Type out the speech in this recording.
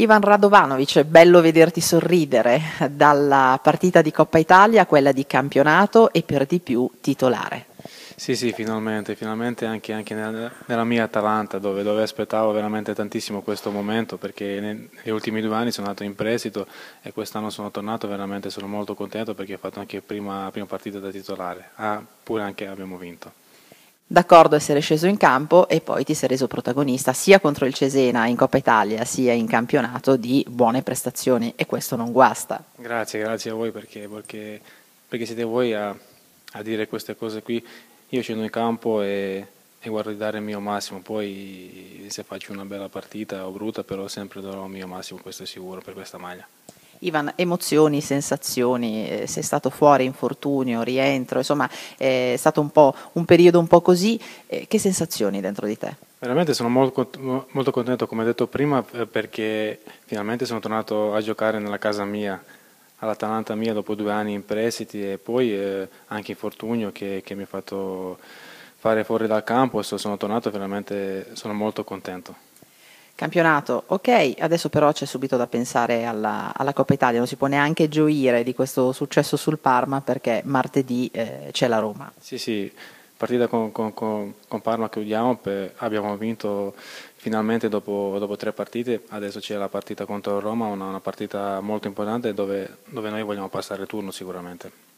Ivan Radovanovic, bello vederti sorridere dalla partita di Coppa Italia, quella di campionato e per di più titolare. Sì, sì, finalmente, finalmente anche, anche nella, nella mia Atalanta dove, dove, aspettavo veramente tantissimo questo momento perché negli ultimi due anni sono andato in prestito e quest'anno sono tornato veramente sono molto contento perché ho fatto anche prima, prima partita da titolare, ah, pure anche abbiamo vinto d'accordo essere sceso in campo e poi ti sei reso protagonista sia contro il Cesena in Coppa Italia sia in campionato di buone prestazioni e questo non guasta. Grazie, grazie a voi perché, perché, perché siete voi a, a, dire queste cose qui. Io scendo in campo e, e, guardo di dare il mio massimo, poi se faccio una bella partita o brutta però sempre darò il mio massimo, questo è sicuro per questa maglia. Ivan, emozioni, sensazioni, eh, sei stato fuori, infortunio, rientro, insomma eh, è stato un, po', un periodo un po' così, eh, che sensazioni dentro di te? Veramente sono molto, molto contento, come detto prima, perché finalmente sono tornato a giocare nella casa mia, all'Atalanta mia dopo due anni in prestiti e poi eh, anche infortunio che, che mi ha fatto fare fuori dal campo, sono tornato veramente sono molto contento. Campionato, ok, adesso però c'è subito da pensare alla, alla, Coppa Italia, non si può neanche gioire di questo successo sul Parma perché martedì eh, c'è la Roma. Sì, sì, partita con, con, con, con Parma che odiamo, abbiamo vinto finalmente dopo, dopo, tre partite, adesso c'è la partita contro Roma, una, una partita molto importante dove, dove noi vogliamo passare il turno sicuramente.